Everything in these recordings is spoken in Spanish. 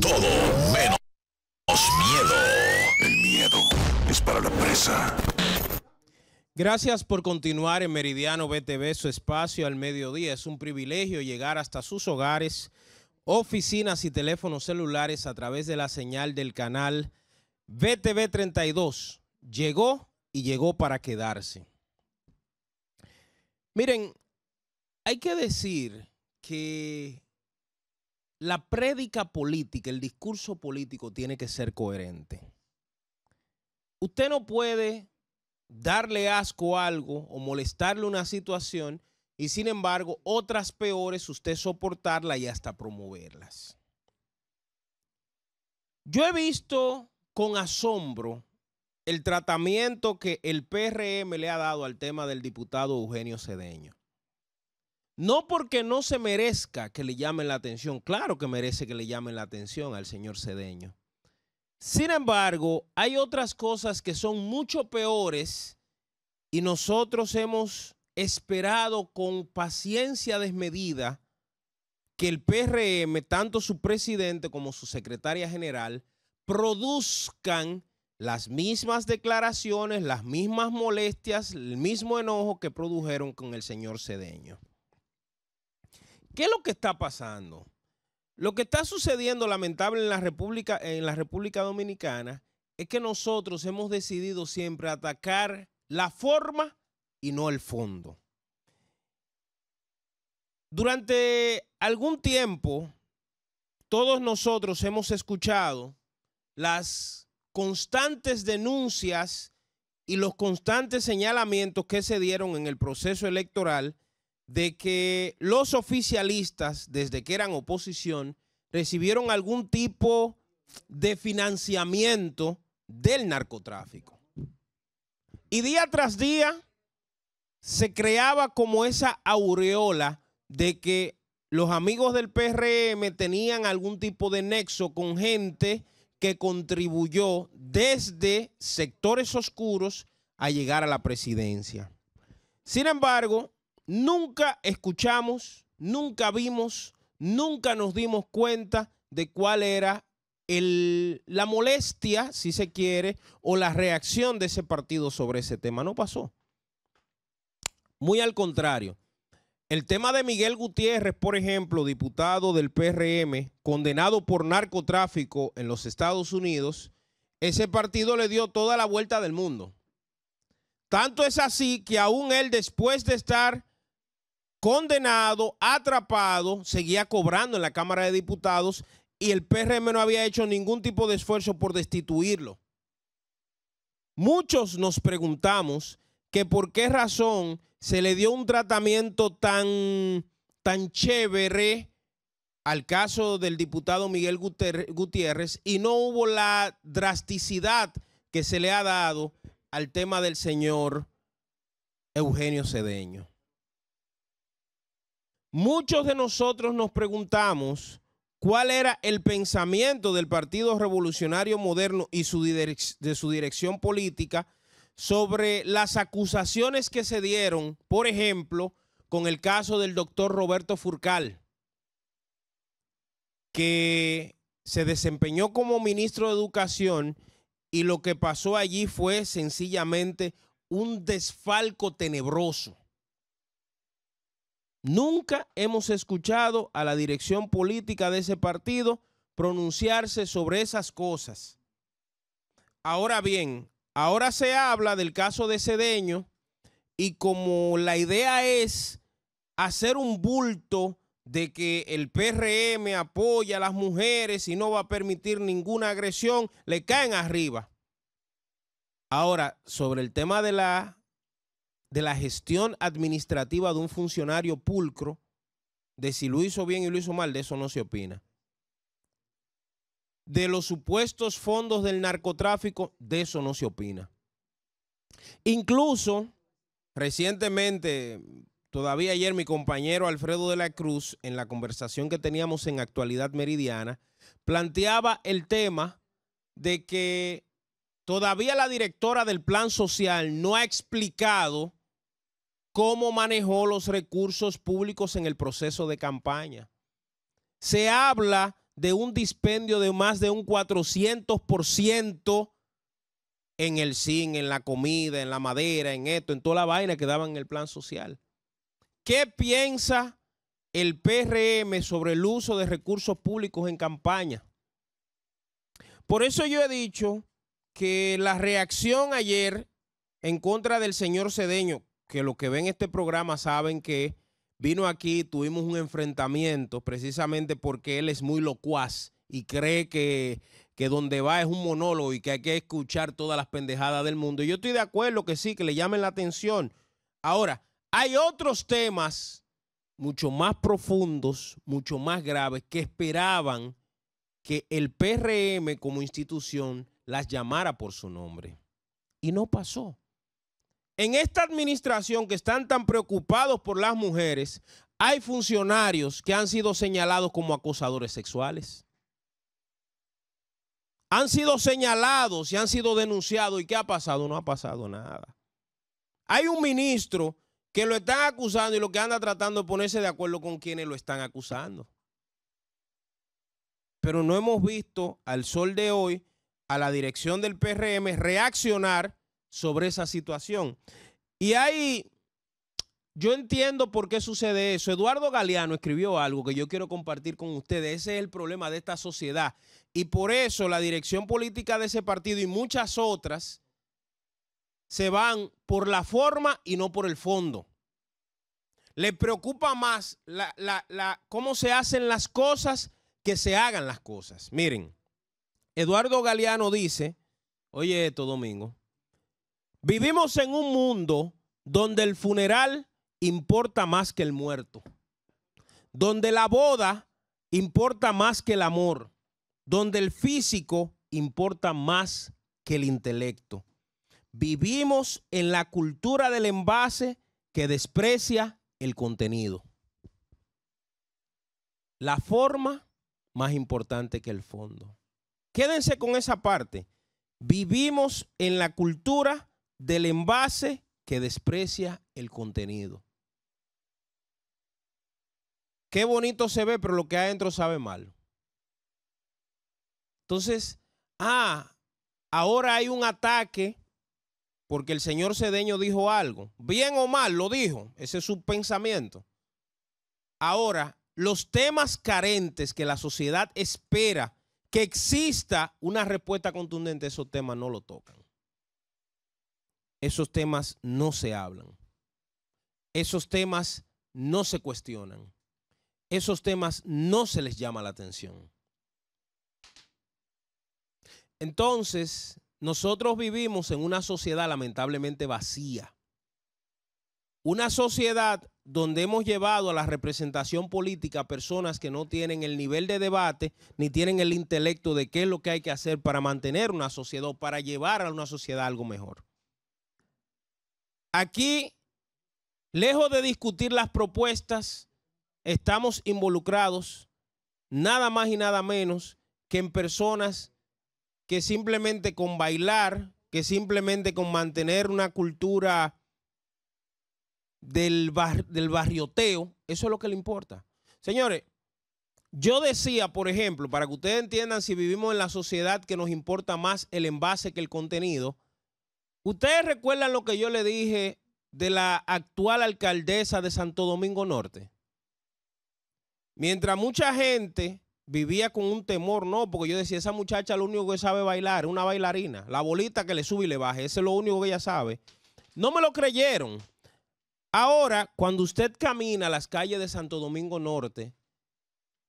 todo menos miedo. El miedo es para la presa. Gracias por continuar en Meridiano BTV, su espacio al mediodía. Es un privilegio llegar hasta sus hogares, oficinas y teléfonos celulares a través de la señal del canal BTV 32. Llegó y llegó para quedarse. Miren, hay que decir que la prédica política, el discurso político tiene que ser coherente. Usted no puede darle asco a algo o molestarle una situación y sin embargo otras peores usted soportarla y hasta promoverlas. Yo he visto con asombro el tratamiento que el PRM le ha dado al tema del diputado Eugenio Cedeño. No porque no se merezca que le llamen la atención, claro que merece que le llamen la atención al señor Cedeño. Sin embargo, hay otras cosas que son mucho peores y nosotros hemos esperado con paciencia desmedida que el PRM, tanto su presidente como su secretaria general, produzcan las mismas declaraciones, las mismas molestias, el mismo enojo que produjeron con el señor Cedeño. ¿Qué es lo que está pasando? Lo que está sucediendo lamentable en la República, en la República Dominicana es que nosotros hemos decidido siempre atacar la forma y no el fondo. Durante algún tiempo, todos nosotros hemos escuchado las constantes denuncias y los constantes señalamientos que se dieron en el proceso electoral de que los oficialistas, desde que eran oposición, recibieron algún tipo de financiamiento del narcotráfico. Y día tras día se creaba como esa aureola de que los amigos del PRM tenían algún tipo de nexo con gente que contribuyó desde sectores oscuros a llegar a la presidencia. Sin embargo, Nunca escuchamos, nunca vimos, nunca nos dimos cuenta de cuál era la molestia, si se quiere, o la reacción de ese partido sobre ese tema. No pasó. Muy al contrario. El tema de Miguel Gutiérrez, por ejemplo, diputado del PRM, condenado por narcotráfico en los Estados Unidos, ese partido le dio toda la vuelta del mundo. Tanto es así que aún él, después de estar condenado, atrapado, seguía cobrando en la Cámara de Diputados y el PRM no había hecho ningún tipo de esfuerzo por destituirlo. Muchos nos preguntamos que por qué razón se le dio un tratamiento tan, tan chévere al caso del diputado Miguel Gutiérrez y no hubo la drasticidad que se le ha dado al tema del señor Eugenio Cedeño. Muchos de nosotros nos preguntamos cuál era el pensamiento del Partido Revolucionario Moderno y de su dirección política sobre las acusaciones que se dieron, por ejemplo, con el caso del doctor Roberto Furcal, que se desempeñó como ministro de Educación y lo que pasó allí fue sencillamente un desfalco tenebroso. Nunca hemos escuchado a la dirección política de ese partido pronunciarse sobre esas cosas. Ahora bien, ahora se habla del caso de Cedeño y como la idea es hacer un bulto de que el PRM apoya a las mujeres y no va a permitir ninguna agresión, le caen arriba. Ahora, sobre el tema de la de la gestión administrativa de un funcionario pulcro, de si lo hizo bien y lo hizo mal, de eso no se opina. De los supuestos fondos del narcotráfico, de eso no se opina. Incluso, recientemente, todavía ayer mi compañero Alfredo de la Cruz, en la conversación que teníamos en Actualidad Meridiana, planteaba el tema de que todavía la directora del Plan Social no ha explicado cómo manejó los recursos públicos en el proceso de campaña. Se habla de un dispendio de más de un 400% en el zinc, en la comida, en la madera, en esto, en toda la vaina que daban en el plan social. ¿Qué piensa el PRM sobre el uso de recursos públicos en campaña? Por eso yo he dicho que la reacción ayer en contra del señor Cedeño, que los que ven este programa saben que vino aquí, tuvimos un enfrentamiento precisamente porque él es muy locuaz y cree que, que donde va es un monólogo y que hay que escuchar todas las pendejadas del mundo. yo estoy de acuerdo que sí, que le llamen la atención. Ahora, hay otros temas mucho más profundos, mucho más graves, que esperaban que el PRM como institución las llamara por su nombre. Y no pasó. En esta administración que están tan preocupados por las mujeres, hay funcionarios que han sido señalados como acosadores sexuales. Han sido señalados y han sido denunciados. ¿Y qué ha pasado? No ha pasado nada. Hay un ministro que lo están acusando y lo que anda tratando es ponerse de acuerdo con quienes lo están acusando. Pero no hemos visto al sol de hoy a la dirección del PRM reaccionar sobre esa situación. Y ahí yo entiendo por qué sucede eso. Eduardo Galeano escribió algo que yo quiero compartir con ustedes. Ese es el problema de esta sociedad. Y por eso la dirección política de ese partido y muchas otras se van por la forma y no por el fondo. Le preocupa más la, cómo se hacen las cosas que se hagan las cosas. Miren, Eduardo Galeano dice, oye esto, Domingo, Vivimos en un mundo donde el funeral importa más que el muerto, donde la boda importa más que el amor, donde el físico importa más que el intelecto. Vivimos en la cultura del envase que desprecia el contenido. La forma más importante que el fondo. Quédense con esa parte. Vivimos en la cultura del envase que desprecia el contenido. Qué bonito se ve, pero lo que adentro sabe mal. Entonces, ah, ahora hay un ataque porque el señor Cedeño dijo algo. Bien o mal, lo dijo. Ese es su pensamiento. Ahora, los temas carentes que la sociedad espera que exista una respuesta contundente, a esos temas no lo tocan esos temas no se hablan. Esos temas no se cuestionan. Esos temas no se les llama la atención. Entonces, nosotros vivimos en una sociedad lamentablemente vacía. Una sociedad donde hemos llevado a la representación política personas que no tienen el nivel de debate ni tienen el intelecto de qué es lo que hay que hacer para mantener una sociedad o para llevar a una sociedad algo mejor. Aquí, lejos de discutir las propuestas, estamos involucrados nada más y nada menos que en personas que simplemente con bailar, que simplemente con mantener una cultura del, del barrioteo, eso es lo que le importa. Señores, yo decía, por ejemplo, para que ustedes entiendan si vivimos en la sociedad que nos importa más el envase que el contenido, ¿Ustedes recuerdan lo que yo le dije de la actual alcaldesa de Santo Domingo Norte? Mientras mucha gente vivía con un temor, no, porque yo decía, esa muchacha lo único que sabe bailar, una bailarina, la bolita que le sube y le baja, ese es lo único que ella sabe. No me lo creyeron. Ahora, cuando usted camina a las calles de Santo Domingo Norte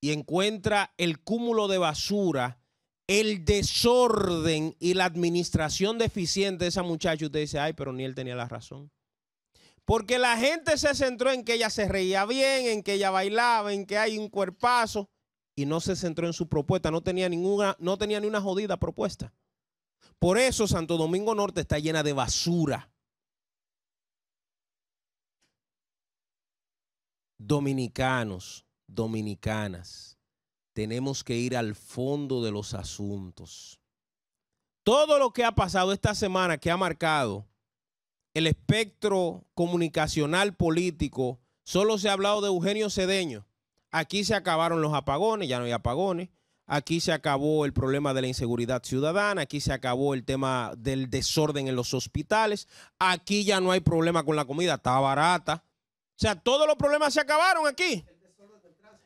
y encuentra el cúmulo de basura el desorden y la administración deficiente de esa muchacha, usted dice, ay, pero ni él tenía la razón. Porque la gente se centró en que ella se reía bien, en que ella bailaba, en que hay un cuerpazo, y no se centró en su propuesta, no tenía ninguna, no tenía ni una jodida propuesta. Por eso Santo Domingo Norte está llena de basura. Dominicanos, dominicanas tenemos que ir al fondo de los asuntos. Todo lo que ha pasado esta semana que ha marcado el espectro comunicacional político, solo se ha hablado de Eugenio Cedeño. Aquí se acabaron los apagones, ya no hay apagones. Aquí se acabó el problema de la inseguridad ciudadana, aquí se acabó el tema del desorden en los hospitales, aquí ya no hay problema con la comida, está barata. O sea, todos los problemas se acabaron aquí.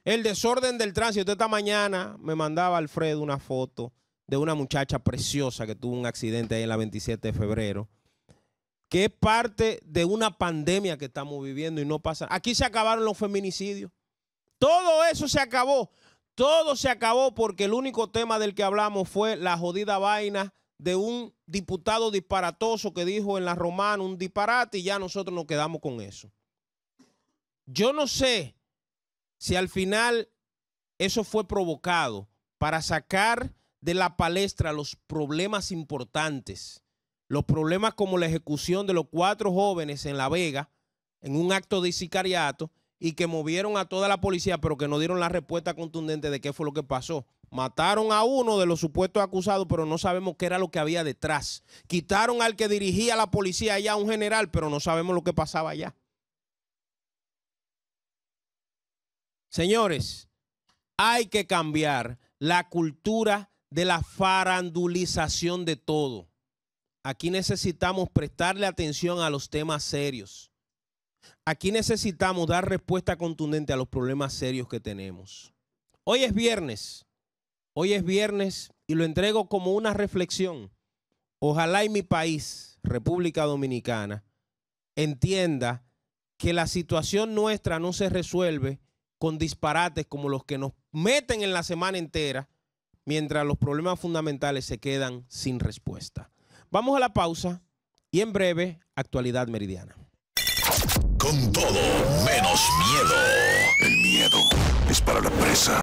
El desorden del tránsito. Esta mañana me mandaba Alfredo una foto de una muchacha preciosa que tuvo un accidente ahí en la 27 de febrero, que es parte de una pandemia que estamos viviendo y no pasa. Aquí se acabaron los feminicidios. Todo eso se acabó. Todo se acabó porque el único tema del que hablamos fue la jodida vaina de un diputado disparatoso que dijo en la romana un disparate y ya nosotros nos quedamos con eso. Yo no sé si al final eso fue provocado para sacar de la palestra los problemas importantes, los problemas como la ejecución de los cuatro jóvenes en La Vega en un acto de sicariato y que movieron a toda la policía, pero que no dieron la respuesta contundente de qué fue lo que pasó. Mataron a uno de los supuestos acusados, pero no sabemos qué era lo que había detrás. Quitaron al que dirigía la policía allá, un general, pero no sabemos lo que pasaba allá. Señores, hay que cambiar la cultura de la farandulización de todo. Aquí necesitamos prestarle atención a los temas serios. Aquí necesitamos dar respuesta contundente a los problemas serios que tenemos. Hoy es viernes. Hoy es viernes y lo entrego como una reflexión. Ojalá y mi país, República Dominicana, entienda que la situación nuestra no se resuelve con disparates como los que nos meten en la semana entera, mientras los problemas fundamentales se quedan sin respuesta. Vamos a la pausa y en breve, actualidad meridiana. Con todo menos miedo. El miedo es para la presa.